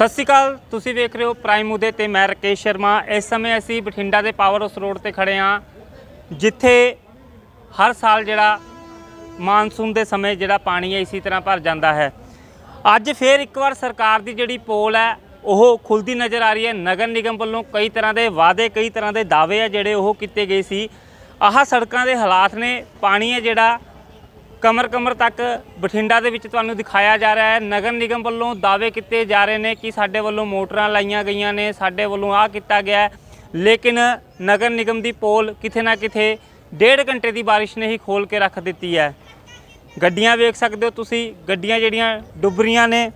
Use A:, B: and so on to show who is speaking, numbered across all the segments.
A: ਸਤਿ ਸ਼੍ਰੀ ਅਕਾਲ ਤੁਸੀਂ ਵੇਖ ਰਹੇ ਹੋ ਪ੍ਰਾਈਮ ਉਦੇ ਤੇ ਮੈਂ ਰਕੇਸ਼ ਸ਼ਰਮਾ ਇਸ ਸਮੇਂ ਅਸੀਂ ਬਠਿੰਡਾ ਦੇ ਪਾਵਰ ਹਾਊਸ ਰੋਡ ਤੇ ਖੜੇ ਆ ਜਿੱਥੇ ਹਰ ਸਾਲ ਜਿਹੜਾ ਮਾਨਸੂਨ ਦੇ ਸਮੇਂ ਜਿਹੜਾ ਪਾਣੀ ਹੈ ਇਸੇ ਤਰ੍ਹਾਂ ਭਰ ਜਾਂਦਾ ਹੈ ਅੱਜ ਫੇਰ ਇੱਕ ਵਾਰ ਸਰਕਾਰ ਦੀ ਜਿਹੜੀ ਪੋਲ ਹੈ ਉਹ ਖੁੱਲਦੀ ਨਜ਼ਰ ਆ ਰਹੀ ਹੈ ਨਗਰ ਨਿਗਮ ਵੱਲੋਂ ਕਈ ਤਰ੍ਹਾਂ ਦੇ ਵਾਅਦੇ ਕਈ ਤਰ੍ਹਾਂ ਦੇ ਦਾਅਵੇ ਆ ਜਿਹੜੇ ਉਹ ਕੀਤੇ ਗਏ ਸੀ ਆਹ ਸੜਕਾਂ ਦੇ ਹਾਲਾਤ ਨੇ ਪਾਣੀ ਹੈ ਜਿਹੜਾ ਕਮਰ ਕਮਰ ਤੱਕ ਬਠਿੰਡਾ ਦੇ ਵਿੱਚ ਤੁਹਾਨੂੰ ਦਿਖਾਇਆ ਜਾ ਰਿਹਾ ਹੈ ਨਗਰ ਨਿਗਮ ਵੱਲੋਂ ਦਾਅਵੇ ਕੀਤੇ ਜਾ ਰਹੇ ਨੇ ਕਿ ਸਾਡੇ ਵੱਲੋਂ ਮੋਟਰਾਂ ਲਾਈਆਂ ਗਈਆਂ ਨੇ ਸਾਡੇ ਵੱਲੋਂ ਆ ਕੀਤਾ ਗਿਆ ਲੇਕਿਨ ਨਗਰ ਨਿਗਮ ਦੀ ਪੋਲ ਕਿਥੇ ਨਾ ਕਿਥੇ ਡੇਢ ਘੰਟੇ ਦੀ ਬਾਰਿਸ਼ ਨੇ ਹੀ ਖੋਲ ਕੇ ਰੱਖ ਦਿੱਤੀ ਹੈ ਗੱਡੀਆਂ ਵੇਖ ਸਕਦੇ ਹੋ ਤੁਸੀਂ ਗੱਡੀਆਂ ਜਿਹੜੀਆਂ ਡੁੱਬ ਰੀਆਂ ਨੇ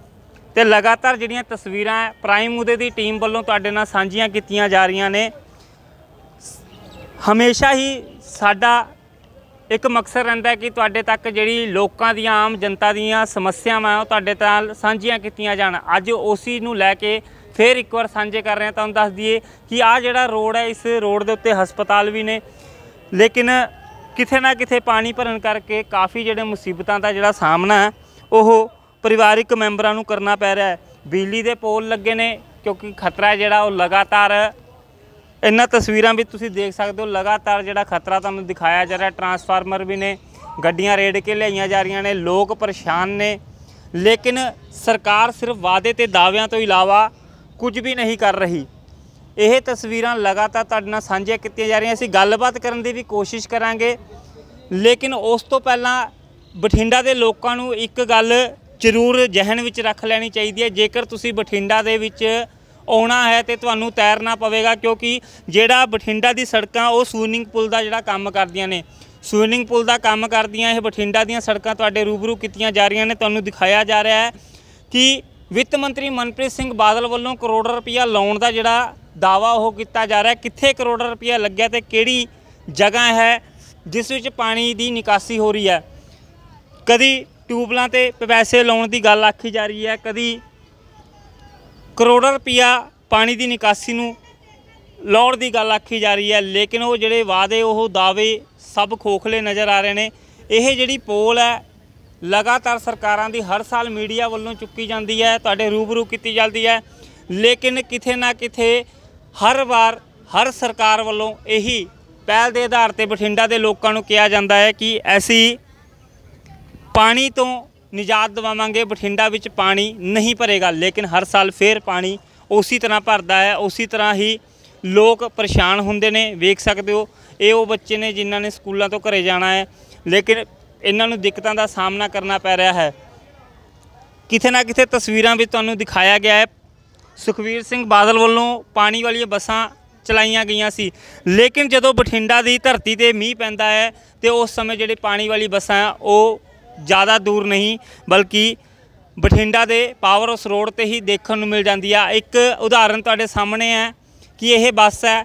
A: ਤੇ ਲਗਾਤਾਰ ਜਿਹੜੀਆਂ ਤਸਵੀਰਾਂ ਪ੍ਰਾਈਮ ਉਦੇ ਦੀ ਟੀਮ ਵੱਲੋਂ ਤੁਹਾਡੇ ਨਾਲ ਸਾਂਝੀਆਂ ਕੀਤੀਆਂ ਜਾ ਰਹੀਆਂ ਨੇ ਹਮੇਸ਼ਾ ਹੀ ਸਾਡਾ ਇੱਕ ਮਕਸਦ ਰਹਿੰਦਾ ਕਿ ਤੁਹਾਡੇ ਤੱਕ ਜਿਹੜੀ ਲੋਕਾਂ ਦੀਆਂ ਆਮ ਜਨਤਾ ਦੀਆਂ ਸਮੱਸਿਆਵਾਂ ਉਹ ਤੁਹਾਡੇ ਨਾਲ ਸਾਂਝੀਆਂ ਕੀਤੀਆਂ ਜਾਣ ਅੱਜ ਉਸੇ ਨੂੰ ਲੈ ਕੇ ਫੇਰ ਇੱਕ ਵਾਰ ਸਾਂਝੇ ਕਰ ਰਹੇ ਹਾਂ ਤੁਹਾਨੂੰ ਦੱਸ ਦਈਏ ਕਿ ਆ ਜਿਹੜਾ ਰੋਡ ਹੈ ਇਸ ਰੋਡ ਦੇ ਉੱਤੇ ਹਸਪਤਾਲ ਵੀ ਨੇ ਲੇਕਿਨ ਕਿਥੇ ਨਾ ਕਿਥੇ ਪਾਣੀ ਭਰਨ ਕਰਕੇ ਕਾਫੀ ਜਿਹੜੇ ਮੁਸੀਬਤਾਂ ਦਾ ਜਿਹੜਾ ਸਾਹਮਣਾ ਉਹ ਪਰਿਵਾਰਿਕ ਮੈਂਬਰਾਂ ਨੂੰ ਕਰਨਾ ਪੈ ਰਿਹਾ ਹੈ ਬਿਜਲੀ ਦੇ ਪੋਲ ਲੱਗੇ ਨੇ ਕਿਉਂਕਿ ਖਤਰਾ ਜਿਹੜਾ ਉਹ ਲਗਾਤਾਰ ਇਹਨਾਂ ਤਸਵੀਰਾਂ ਵੀ ਤੁਸੀਂ ਦੇਖ ਸਕਦੇ ਹੋ ਲਗਾਤਾਰ ਜਿਹੜਾ ਖਤਰਾ ਤੁਹਾਨੂੰ ਦਿਖਾਇਆ ਜਾ ਰਿਹਾ ਟਰਾਂਸਫਾਰਮਰ ਵੀ ਨੇ ਗੱਡੀਆਂ ਰੇਡ ਕੇ ਲਈਆਂ ਜਾ ਰਹੀਆਂ ਨੇ ਲੋਕ ਪਰੇਸ਼ਾਨ ਨੇ ਲੇਕਿਨ ਸਰਕਾਰ ਸਿਰਫ ਵਾਅਦੇ ਤੇ ਦਾਅਵਿਆਂ ਤੋਂ ਇਲਾਵਾ ਕੁਝ ਵੀ ਨਹੀਂ ਕਰ ਰਹੀ ਇਹ ਤਸਵੀਰਾਂ ਲਗਾਤਾਰ ਤੁਹਾਡੇ ਨਾਲ ਸਾਂਝੀਆਂ ਕੀਤੀਆਂ ਜਾ ਰਹੀਆਂ ਅਸੀਂ ਗੱਲਬਾਤ ਕਰਨ ਦੀ ਵੀ ਕੋਸ਼ਿਸ਼ ਕਰਾਂਗੇ ਲੇਕਿਨ ਉਸ ਤੋਂ ਪਹਿਲਾਂ ਬਠਿੰਡਾ ਦੇ ਲੋਕਾਂ ਨੂੰ ਇੱਕ ਗੱਲ ਜ਼ਰੂਰ ਜ਼ਹਿਨ ਵਿੱਚ ਰੱਖ ਲੈਣੀ ਚਾਹੀਦੀ ਹੈ ਜੇਕਰ ਤੁਸੀਂ ਬਠਿੰਡਾ ਦੇ ਵਿੱਚ ਆਉਣਾ ਹੈ ਤੇ ਤੁਹਾਨੂੰ ਤੈਰਨਾ ਪਵੇਗਾ ਕਿਉਂਕਿ ਜਿਹੜਾ ਬਠਿੰਡਾ ਦੀ ਸੜਕਾਂ ਉਹ ਸਵੀਮਿੰਗ ਪੂਲ ਦਾ ਜਿਹੜਾ ਕੰਮ ਕਰਦੀਆਂ ਨੇ ਸਵੀਮਿੰਗ ਪੂਲ ਦਾ ਕੰਮ ਕਰਦੀਆਂ ਇਹ ਬਠਿੰਡਾ ਦੀਆਂ ਸੜਕਾਂ ਤੁਹਾਡੇ ਰੂਬਰੂ ਕੀਤੀਆਂ ਜਾ ਰਹੀਆਂ ਨੇ ਤੁਹਾਨੂੰ ਦਿਖਾਇਆ ਜਾ ਰਿਹਾ ਹੈ ਕਿ ਵਿੱਤ ਮੰਤਰੀ ਮਨਪ੍ਰੀਤ ਸਿੰਘ ਬਾਦਲ ਵੱਲੋਂ ਕਰੋੜ ਰੁਪਇਆ ਲਾਉਣ ਦਾ ਜਿਹੜਾ ਦਾਵਾ ਉਹ ਕੀਤਾ ਜਾ ਰਿਹਾ ਕਿੱਥੇ ਕਰੋੜ ਰੁਪਇਆ ਲੱਗਿਆ ਤੇ ਕਿਹੜੀ ਜਗ੍ਹਾ ਹੈ ਜਿਸ ਵਿੱਚ ਪਾਣੀ ਦੀ ਨਿਕਾਸੀ ਹੋ ਰਹੀ ਹੈ ਕਦੀ ਟਿਊਬਲਾਂ ਤੇ ਪੈਸੇ ਲਾਉਣ ਦੀ ਗੱਲ ਆਖੀ ਜਾ ਰਹੀ ਹੈ ਕਦੀ ਕਰੋੜਾਂ ਰੁਪਇਆ ਪਾਣੀ ਦੀ ਨਿਕਾਸੀ ਨੂੰ ਲੋੜ ਦੀ ਗੱਲ ਆਖੀ ਜਾ ਰਹੀ ਹੈ ਲੇਕਿਨ ਉਹ ਜਿਹੜੇ ਵਾਅਦੇ ਉਹ ਦਾਅਵੇ ਸਭ ਖੋਖਲੇ ਨਜ਼ਰ ਆ ਰਹੇ ਨੇ ਇਹ ਜਿਹੜੀ ਪੋਲ ਹੈ ਲਗਾਤਾਰ ਸਰਕਾਰਾਂ ਦੀ ਹਰ ਸਾਲ ਮੀਡੀਆ ਵੱਲੋਂ ਚੁੱਕੀ ਜਾਂਦੀ ਹੈ ਤੁਹਾਡੇ ਰੂਬਰੂ ਕੀਤੀ ਜਾਂਦੀ ਹੈ ਲੇਕਿਨ ਕਿਥੇ ਨਾ ਕਿਥੇ ਹਰ ਵਾਰ ਹਰ ਸਰਕਾਰ ਵੱਲੋਂ ਇਹੀ ਪਹਿਲ ਦੇ ਆਧਾਰ ਤੇ ਬਠਿੰਡਾ ਦੇ ਲੋਕਾਂ ਨੂੰ ਕਿਹਾ ਜਾਂਦਾ ਹੈ ਕਿ ਐਸੀ ਪਾਣੀ ਤੋਂ ਨਿਜਾਤ ਦਵਾਵਾਂਗੇ ਬਠਿੰਡਾ ਵਿੱਚ ਪਾਣੀ ਨਹੀਂ ਭਰੇਗਾ ਲੇਕਿਨ ਹਰ ਸਾਲ ਫੇਰ ਪਾਣੀ ਉਸੇ ਤਰ੍ਹਾਂ ਭਰਦਾ ਹੈ ਉਸੇ ਤਰ੍ਹਾਂ ਹੀ ਲੋਕ ਪਰੇਸ਼ਾਨ ਹੁੰਦੇ ਨੇ ਵੇਖ ਸਕਦੇ ਹੋ ਇਹ ਉਹ ਬੱਚੇ ਨੇ ਜਿਨ੍ਹਾਂ ਨੇ ਸਕੂਲਾਂ ਤੋਂ ਘਰੇ ਜਾਣਾ ਹੈ ਲੇਕਿਨ ਇਹਨਾਂ ਨੂੰ ਦਿੱਕਤਾਂ ਦਾ ਸਾਹਮਣਾ ਕਰਨਾ ਪੈ ਰਿਹਾ ਹੈ ਕਿਥੇ ਨਾ ਕਿਥੇ ਤਸਵੀਰਾਂ ਵਿੱਚ ਤੁਹਾਨੂੰ ਦਿਖਾਇਆ ਗਿਆ ਹੈ ਸੁਖਵੀਰ ਸਿੰਘ ਬਾਦਲ ਵੱਲੋਂ ਪਾਣੀ ਵਾਲੀਆਂ ਬੱਸਾਂ ਚਲਾਈਆਂ ਗਈਆਂ ਸੀ ਲੇਕਿਨ ਜਦੋਂ ਬਠਿੰਡਾ ਦੀ ਧਰਤੀ ਤੇ ਮੀਂਹ ਪੈਂਦਾ ਹੈ ਤੇ ਉਸ ਸਮੇਂ ਜਿਹੜੇ ਪਾਣੀ ਵਾਲੀ ਬੱਸਾਂ ਉਹ ਜ਼ਿਆਦਾ ਦੂਰ ਨਹੀਂ ਬਲਕਿ ਬਠਿੰਡਾ ਦੇ ਪਾਵਰ ਹਾਊਸ ਰੋਡ ਤੇ ਹੀ ਦੇਖਣ ਨੂੰ ਮਿਲ ਜਾਂਦੀ ਆ ਇੱਕ ਉਦਾਹਰਨ ਤੁਹਾਡੇ ਸਾਹਮਣੇ ਹੈ ਕਿ ਇਹ ਬੱਸ ਹੈ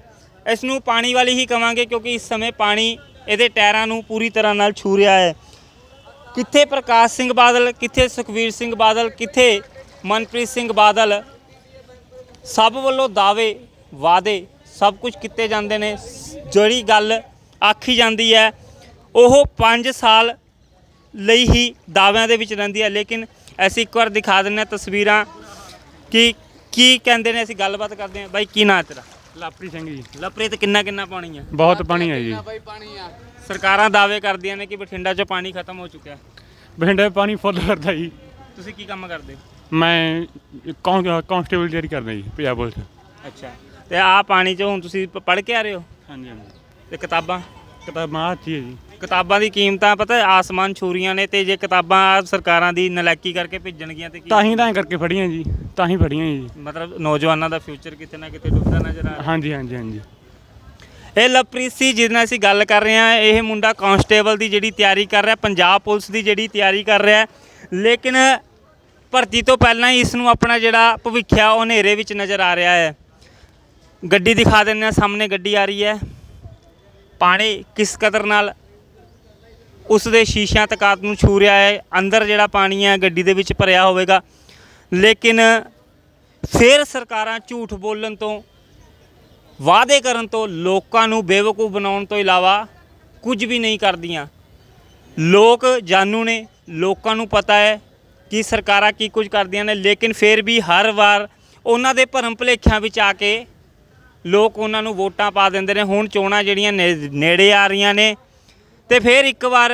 A: ਇਸ ਨੂੰ ਪਾਣੀ ਵਾਲੀ ਹੀ ਕਵਾਂਗੇ ਕਿਉਂਕਿ ਇਸ ਸਮੇਂ ਪਾਣੀ ਇਹਦੇ ਟਾਇਰਾਂ ਨੂੰ ਪੂਰੀ ਤਰ੍ਹਾਂ ਨਾਲ ਛੂ ਰਿਹਾ ਹੈ ਕਿੱਥੇ ਪ੍ਰਕਾਸ਼ ਸਿੰਘ ਬਾਦਲ ਕਿੱਥੇ ਸੁਖਵੀਰ ਸਿੰਘ ਬਾਦਲ ਕਿੱਥੇ ਮਨਪ੍ਰੀਤ ਸਿੰਘ ਬਾਦਲ ਸਭ ਵੱਲੋਂ ਦਾਅਵੇ ਵਾਅਦੇ ਸਭ ਕੁਝ ਕੀਤੇ ਜਾਂਦੇ ਨੇ ਜਿਹੜੀ ਗੱਲ ਆਖੀ ਜਾਂਦੀ ਹੈ ਉਹ 5 ਸਾਲ ਲਈ ਹੀ ਦਾਅਵਿਆਂ ਦੇ ਵਿੱਚ ਰਹਿੰਦੀ ਹੈ ਲੇਕਿਨ ਅਸੀਂ ਇੱਕ ਵਾਰ ਦਿਖਾ ਦਿੰਨੇ ਤਸਵੀਰਾਂ ਕਿ ਕੀ ਕਹਿੰਦੇ ਨੇ ਅਸੀਂ ਗੱਲਬਾਤ ਕਰਦੇ ਹਾਂ ਬਾਈ ਕੀ ਨਾਂ ਤੇਰਾ ਲਾਪਰੀ ਸਿੰਘ ਜੀ ਲਪਰੇ ਤੇ ਕਿੰਨਾ ਕਿੰਨਾ ਪਾਣੀ ਆ ਬਹੁਤ ਪਾਣੀ ਹੈ ਜੀ ਬਾਈ ਪਾਣੀ ਆ ਸਰਕਾਰਾਂ ਦਾਅਵੇ ਕਰਦੀਆਂ ਨੇ ਕਿ ਬਠਿੰਡਾ 'ਚ ਪਾਣੀ ਖਤਮ ਹੋ ਚੁੱਕਿਆ ਬਠਿੰਡੇ ਪਾਣੀ ਫੁੱਲ ਕਰਦਾ ਜੀ ਤੁਸੀਂ ਕੀ ਕੰਮ ਕਰਦੇ ਮੈਂ ਕਾਂਸਟੇਬਲ ਤਿਆਰੀ ਕਰਦਾ ਜੀ ਪੰਜਾਬ ਪੁਲਿਸ ਅੱਛਾ ਤੇ ਆ ਪਾਣੀ 'ਚ ਹੁਣ ਤੁਸੀਂ ਪੜ੍ਹ ਕੇ ਆ ਰਹੇ ਹੋ ਹਾਂਜੀ ਹਾਂਜੀ ਤੇ ਕਿਤਾਬਾਂ ਕਿਤਾਬਾਂ ਆ ਜੀ ਕਿਤਾਬਾਂ ਦੀ ਕੀਮਤਾਂ ਪਤਾ ਆਸਮਾਨ ਛੂਰੀਆਂ ਨੇ ਤੇ ਜੇ ਕਿਤਾਬਾਂ ਸਰਕਾਰਾਂ ਦੀ ਨਲਾਇਕੀ ਕਰਕੇ ਭੇਜਣਗੀਆਂ ਤੇ ਕੀ ਤਾਂ ਹੀ ਤਾਂ ਕਰਕੇ ਫੜੀਆਂ ਜੀ ਤਾਂ ਹੀ ਫੜੀਆਂ ਜੀ ਮਤਲਬ ਨੌਜਵਾਨਾਂ ਦਾ ਫਿਊਚਰ ਕਿਤੇ ਨਾ ਕਿਤੇ ਡੁੱਬਦਾ ਨਜ਼ਰ ਆ ਰਿਹਾ ਹਾਂਜੀ ਹਾਂਜੀ ਹਾਂਜੀ ਇਹ ਲਵਪ੍ਰੀਤ ਸੀ ਜਿਹਦੇ ਨਾਲ ਅਸੀਂ ਗੱਲ ਕਰ ਰਹੇ ਹਾਂ ਇਹ ਮੁੰਡਾ ਕਾਂਸਟੇਬਲ ਦੀ ਜਿਹੜੀ ਤਿਆਰੀ ਕਰ ਰਿਹਾ ਪੰਜਾਬ ਪੁਲਿਸ ਦੀ ਜਿਹੜੀ ਤਿਆਰੀ ਕਰ ਰਿਹਾ ਲੇਕਿਨ ਭਰਤੀ ਤੋਂ ਪਹਿਲਾਂ ਹੀ ਇਸ ਨੂੰ ਆਪਣਾ ਜਿਹੜਾ ਭਵਿੱਖਿਆ ਉਹ ਹਨੇਰੇ ਵਿੱਚ ਨਜ਼ਰ ਆ ਰਿਹਾ ਹੈ ਗੱਡੀ ਦਿਖਾ ਦਿੰਦੇ ਆ ਸਾਹਮਣੇ ਗੱਡੀ ਆ ਰਹੀ ਹੈ ਪਾਣੀ ਕਿਸ ਕਦਰ ਨਾਲ ਉਸ ਦੇ ਸ਼ੀਸ਼ਿਆਂ ਤੱਕ ਨੂੰ ਛੂ ਰਿਹਾ ਹੈ ਅੰਦਰ ਜਿਹੜਾ ਪਾਣੀ ਹੈ ਗੱਡੀ ਦੇ ਵਿੱਚ ਭਰਿਆ ਹੋਵੇਗਾ ਲੇਕਿਨ ਫਿਰ ਸਰਕਾਰਾਂ ਝੂਠ ਬੋਲਣ ਤੋਂ ਵਾਅਦੇ ਕਰਨ ਤੋਂ ਲੋਕਾਂ ਨੂੰ ਬੇਵਕੂਫ ਬਣਾਉਣ ਤੋਂ ਇਲਾਵਾ ਕੁਝ ਵੀ ਨਹੀਂ ਕਰਦੀਆਂ ਲੋਕ ਜਾਣੂ ਨੇ ਲੋਕਾਂ ਨੂੰ ਪਤਾ ਹੈ ਕਿ ਸਰਕਾਰਾਂ ਕੀ ਕੁਝ ਕਰਦੀਆਂ ਨੇ ਲੇਕਿਨ ਫਿਰ ਵੀ ਹਰ ਵਾਰ ਉਹਨਾਂ ਦੇ ਭਰਮ ਭਲੇਖਿਆਂ ਵਿੱਚ ਆ ਕੇ ਲੋਕ ਉਹਨਾਂ ਨੂੰ ਵੋਟਾਂ ਪਾ ਦਿੰਦੇ ਨੇ ਹੁਣ ਚੋਣਾਂ ਜਿਹੜੀਆਂ ਨੇੜੇ ਆ ਰਹੀਆਂ ਨੇ ਤੇ ਫਿਰ ਇੱਕ ਵਾਰ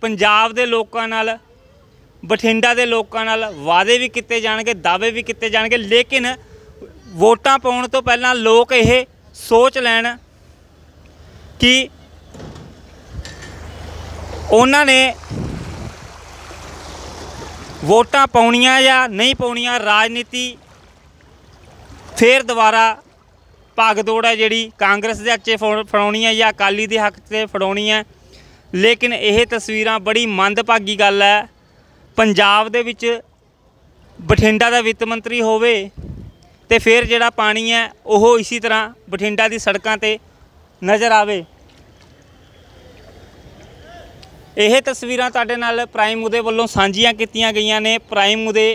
A: ਪੰਜਾਬ ਦੇ ਲੋਕਾਂ ਨਾਲ ਬਠਿੰਡਾ ਦੇ ਲੋਕਾਂ ਨਾਲ ਵਾਅਦੇ ਵੀ ਕੀਤੇ ਜਾਣਗੇ ਦਾਅਵੇ ਵੀ ਕੀਤੇ ਜਾਣਗੇ ਲੇਕਿਨ ਵੋਟਾਂ ਪਾਉਣ ਤੋਂ ਪਹਿਲਾਂ ਲੋਕ ਇਹ ਸੋਚ ਲੈਣ ਕਿ ਉਹਨਾਂ ਨੇ ਵੋਟਾਂ ਪਾਉਣੀਆਂ ਜਾਂ ਨਹੀਂ ਪਾਉਣੀਆਂ ਰਾਜਨੀਤੀ ਫੇਰ ਦੁਬਾਰਾ ਭਗਦੋੜ ਹੈ ਜਿਹੜੀ ਕਾਂਗਰਸ ਦੇ ਅੱਚੇ ਫੜਾਉਣੀ ਹੈ ਜਾਂ ਅਕਾਲੀ ਦੇ ਹੱਕ 'ਤੇ ਫੜਾਉਣੀ ਹੈ ਲੇਕਿਨ ਇਹ ਤਸਵੀਰਾਂ ਬੜੀ ਮੰਦਭਾਗੀ ਗੱਲ ਹੈ ਪੰਜਾਬ ਦੇ ਵਿੱਚ ਬਠਿੰਡਾ ਦਾ ਵਿੱਤ ਮੰਤਰੀ ਹੋਵੇ ਤੇ ਫਿਰ ਜਿਹੜਾ ਪਾਣੀ ਹੈ ਉਹ ਇਸੇ ਤਰ੍ਹਾਂ ਬਠਿੰਡਾ ਦੀ ਸੜਕਾਂ ਤੇ ਨਜ਼ਰ ਆਵੇ ਇਹ ਤਸਵੀਰਾਂ ਤੁਹਾਡੇ ਨਾਲ ਪ੍ਰਾਈਮ ਉਦੇ ਵੱਲੋਂ ਸਾਂਝੀਆਂ ਕੀਤੀਆਂ ਗਈਆਂ ਨੇ ਪ੍ਰਾਈਮ ਉਦੇ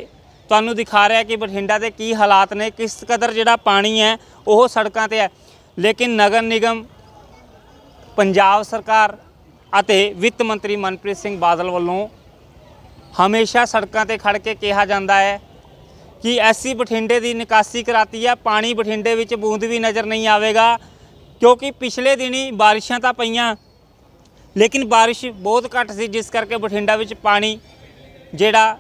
A: ਤੁਹਾਨੂੰ ਦਿਖਾ ਰਿਹਾ ਕਿ ਬਠਿੰਡਾ ਦੇ ਕੀ ਹਾਲਾਤ ਨੇ ਕਿਸ ਕਦਰ ਜਿਹੜਾ ਪਾਣੀ ਹੈ ਉਹ ਸੜਕਾਂ ਤੇ ਹੈ ਲੇਕਿਨ ਨਗਰ ਨਿਗਮ ਪੰਜਾਬ ਸਰਕਾਰ ਅਤੇ ਵਿੱਤ ਮੰਤਰੀ ਮਨਪ੍ਰੀਤ ਸਿੰਘ ਬਾਦਲ ਵੱਲੋਂ ਹਮੇਸ਼ਾ ਸੜਕਾਂ ਤੇ ਖੜ ਕੇ ਕਿਹਾ ਜਾਂਦਾ ਹੈ ਕਿ ਐਸੀ ਬਠਿੰਡੇ ਦੀ ਨਿਕਾਸੀ ਕਰਾਤੀ ਹੈ ਪਾਣੀ ਬਠਿੰਡੇ ਵਿੱਚ ਬੂੰਦ ਵੀ ਨਜ਼ਰ ਨਹੀਂ ਆਵੇਗਾ ਕਿਉਂਕਿ ਪਿਛਲੇ ਦਿਨੀ ਬਾਰਿਸ਼ਾਂ ਤਾਂ ਪਈਆਂ ਲੇਕਿਨ ਬਾਰਿਸ਼ ਬਹੁਤ ਘੱਟ ਸੀ ਜਿਸ ਕਰਕੇ ਬਠਿੰਡਾ ਵਿੱਚ ਪਾਣੀ ਜਿਹੜਾ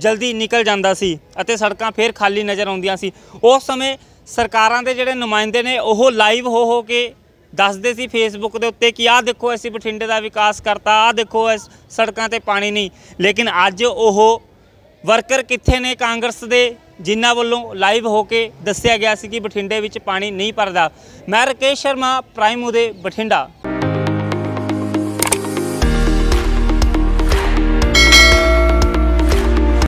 A: ਜਲਦੀ ਨਿਕਲ ਜਾਂਦਾ ਸੀ ਅਤੇ ਸੜਕਾਂ ਫੇਰ ਖਾਲੀ ਨਜ਼ਰ ਆਉਂਦੀਆਂ ਸੀ ਉਸ ਸਮੇਂ ਸਰਕਾਰਾਂ ਦੇ ਜਿਹੜੇ ਨੁਮਾਇੰਦੇ ਨੇ ਉਹ ਲਾਈਵ ਹੋ ਹੋ ਕੇ ਦੱਸਦੇ ਸੀ ਫੇਸਬੁੱਕ ਦੇ ਉੱਤੇ ਕਿ ਆਹ ਦੇਖੋ ਅਸੀਂ ਬਠਿੰਡੇ ਦਾ ਵਿਕਾਸ ਕਰਤਾ ਆਹ ਦੇਖੋ ਇਸ ਸੜਕਾਂ ਤੇ ਪਾਣੀ ਨਹੀਂ ਲੇਕਿਨ ਅੱਜ ਉਹ ਵਰਕਰ ਕਿੱਥੇ ਨੇ ਕਾਂਗਰਸ ਦੇ ਜਿਨ੍ਹਾਂ ਵੱਲੋਂ ਲਾਈਵ ਹੋ ਕੇ ਦੱਸਿਆ ਗਿਆ ਸੀ ਕਿ ਬਠਿੰਡੇ ਵਿੱਚ ਪਾਣੀ ਨਹੀਂ ਪਰਦਾ ਮੈਂ ਰਕੇਸ਼ ਸ਼ਰਮਾ ਪ੍ਰਾਈਮ ਉਹਦੇ ਬਠਿੰਡਾ